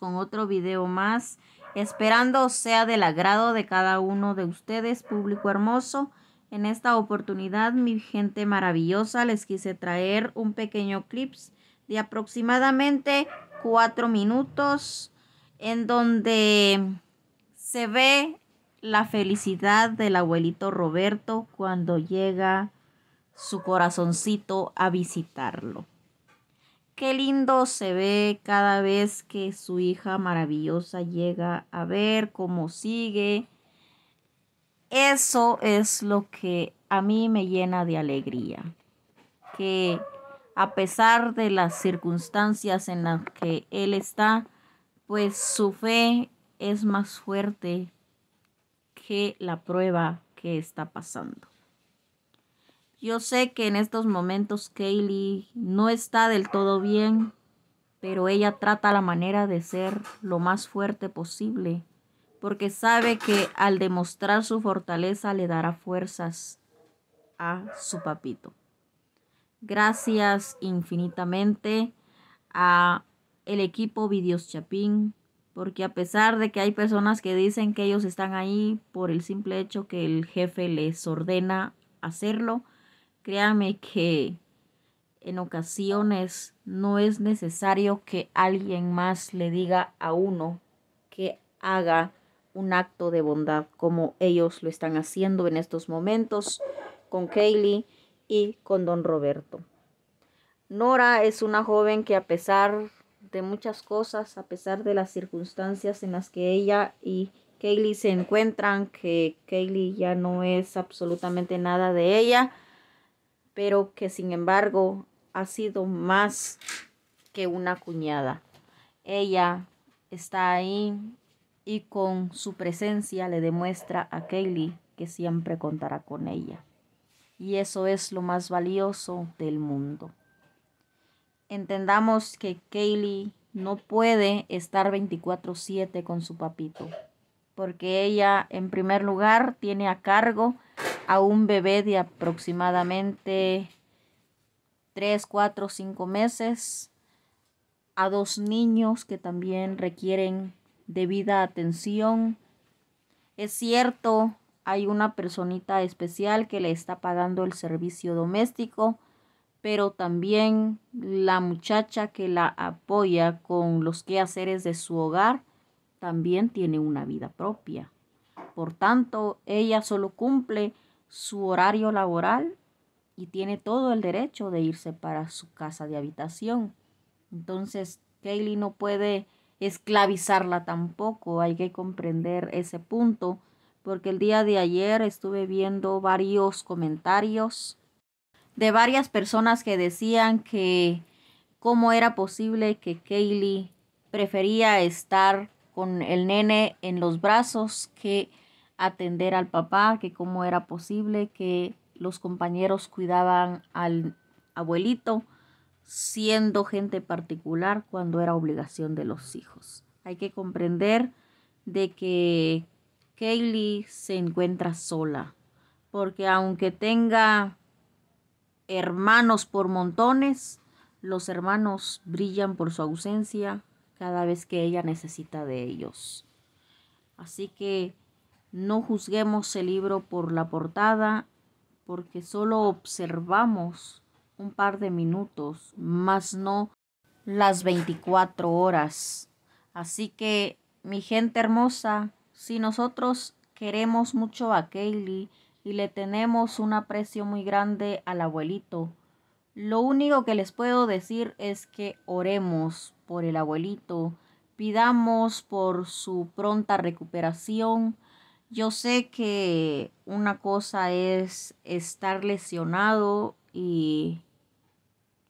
con otro video más, esperando sea del agrado de cada uno de ustedes, público hermoso. En esta oportunidad, mi gente maravillosa, les quise traer un pequeño clips de aproximadamente cuatro minutos en donde se ve la felicidad del abuelito Roberto cuando llega su corazoncito a visitarlo. Qué lindo se ve cada vez que su hija maravillosa llega a ver cómo sigue. Eso es lo que a mí me llena de alegría. Que a pesar de las circunstancias en las que él está, pues su fe es más fuerte que la prueba que está pasando. Yo sé que en estos momentos Kaylee no está del todo bien, pero ella trata la manera de ser lo más fuerte posible, porque sabe que al demostrar su fortaleza le dará fuerzas a su papito. Gracias infinitamente a el equipo Videos Chapín, porque a pesar de que hay personas que dicen que ellos están ahí por el simple hecho que el jefe les ordena hacerlo, Créame que en ocasiones no es necesario que alguien más le diga a uno que haga un acto de bondad como ellos lo están haciendo en estos momentos con Kaylee y con don Roberto. Nora es una joven que a pesar de muchas cosas, a pesar de las circunstancias en las que ella y Kaylee se encuentran, que Kaylee ya no es absolutamente nada de ella, pero que sin embargo ha sido más que una cuñada. Ella está ahí y con su presencia le demuestra a Kaylee que siempre contará con ella. Y eso es lo más valioso del mundo. Entendamos que Kaylee no puede estar 24/7 con su papito, porque ella en primer lugar tiene a cargo a un bebé de aproximadamente 3, 4, 5 meses, a dos niños que también requieren debida atención. Es cierto, hay una personita especial que le está pagando el servicio doméstico, pero también la muchacha que la apoya con los quehaceres de su hogar también tiene una vida propia. Por tanto, ella solo cumple su horario laboral y tiene todo el derecho de irse para su casa de habitación. Entonces, Kaylee no puede esclavizarla tampoco, hay que comprender ese punto, porque el día de ayer estuve viendo varios comentarios de varias personas que decían que cómo era posible que Kaylee prefería estar con el nene en los brazos, que atender al papá, que cómo era posible que los compañeros cuidaban al abuelito siendo gente particular cuando era obligación de los hijos. Hay que comprender de que Kaylee se encuentra sola, porque aunque tenga hermanos por montones, los hermanos brillan por su ausencia, cada vez que ella necesita de ellos. Así que no juzguemos el libro por la portada, porque solo observamos un par de minutos, más no las 24 horas. Así que, mi gente hermosa, si nosotros queremos mucho a Kaylee y le tenemos un aprecio muy grande al abuelito, lo único que les puedo decir es que oremos por el abuelito, pidamos por su pronta recuperación. Yo sé que una cosa es estar lesionado y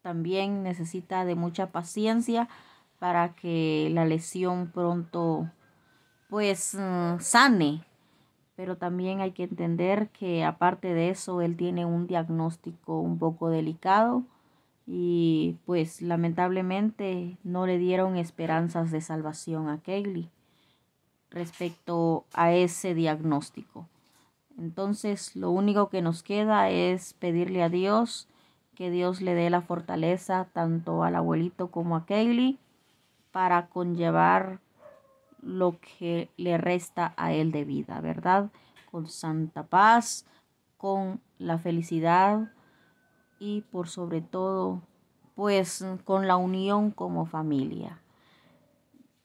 también necesita de mucha paciencia para que la lesión pronto pues eh, sane. Pero también hay que entender que aparte de eso él tiene un diagnóstico un poco delicado y pues lamentablemente no le dieron esperanzas de salvación a Kaylee respecto a ese diagnóstico. Entonces lo único que nos queda es pedirle a Dios que Dios le dé la fortaleza tanto al abuelito como a Kaylee para conllevar lo que le resta a él de vida, ¿verdad? Con santa paz, con la felicidad y por sobre todo, pues con la unión como familia.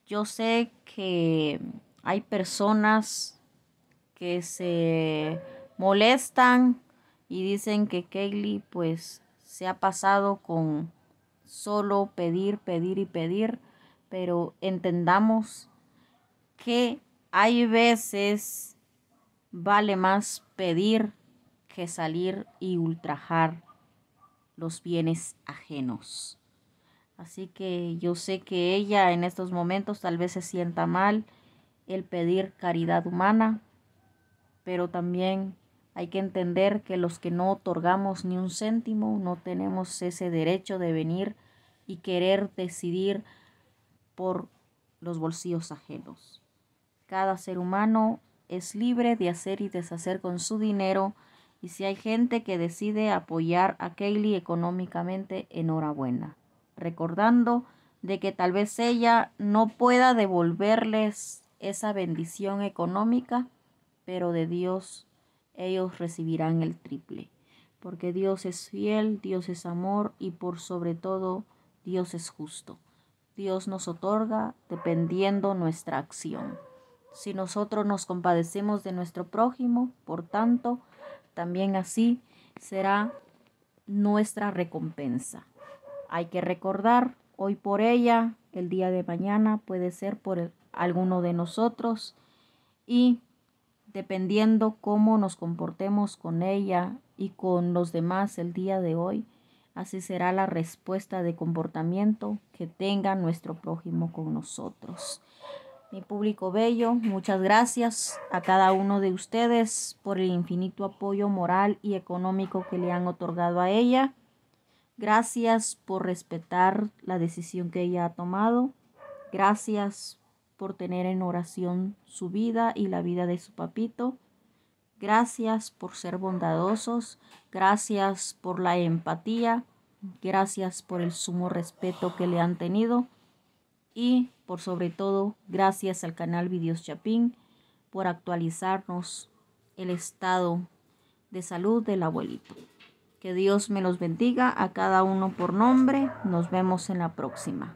Yo sé que hay personas que se molestan y dicen que Kaylee pues se ha pasado con solo pedir, pedir y pedir, pero entendamos que hay veces vale más pedir que salir y ultrajar los bienes ajenos. Así que yo sé que ella en estos momentos tal vez se sienta mal el pedir caridad humana, pero también hay que entender que los que no otorgamos ni un céntimo no tenemos ese derecho de venir y querer decidir por los bolsillos ajenos. Cada ser humano es libre de hacer y deshacer con su dinero y si hay gente que decide apoyar a Kaylee económicamente, enhorabuena. Recordando de que tal vez ella no pueda devolverles esa bendición económica, pero de Dios ellos recibirán el triple. Porque Dios es fiel, Dios es amor y por sobre todo Dios es justo. Dios nos otorga dependiendo nuestra acción. Si nosotros nos compadecemos de nuestro prójimo, por tanto, también así será nuestra recompensa. Hay que recordar, hoy por ella, el día de mañana puede ser por alguno de nosotros y dependiendo cómo nos comportemos con ella y con los demás el día de hoy, así será la respuesta de comportamiento que tenga nuestro prójimo con nosotros mi público bello, muchas gracias a cada uno de ustedes por el infinito apoyo moral y económico que le han otorgado a ella. Gracias por respetar la decisión que ella ha tomado. Gracias por tener en oración su vida y la vida de su papito. Gracias por ser bondadosos. Gracias por la empatía. Gracias por el sumo respeto que le han tenido y, por sobre todo, gracias al canal Videos Chapín por actualizarnos el estado de salud del abuelito. Que Dios me los bendiga a cada uno por nombre. Nos vemos en la próxima.